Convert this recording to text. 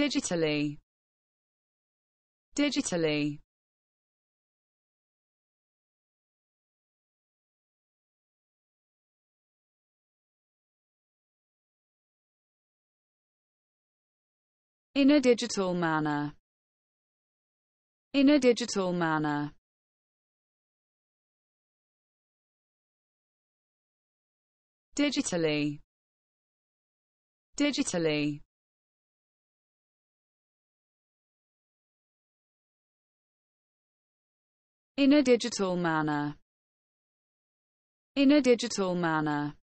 digitally digitally in a digital manner in a digital manner digitally digitally in a digital manner in a digital manner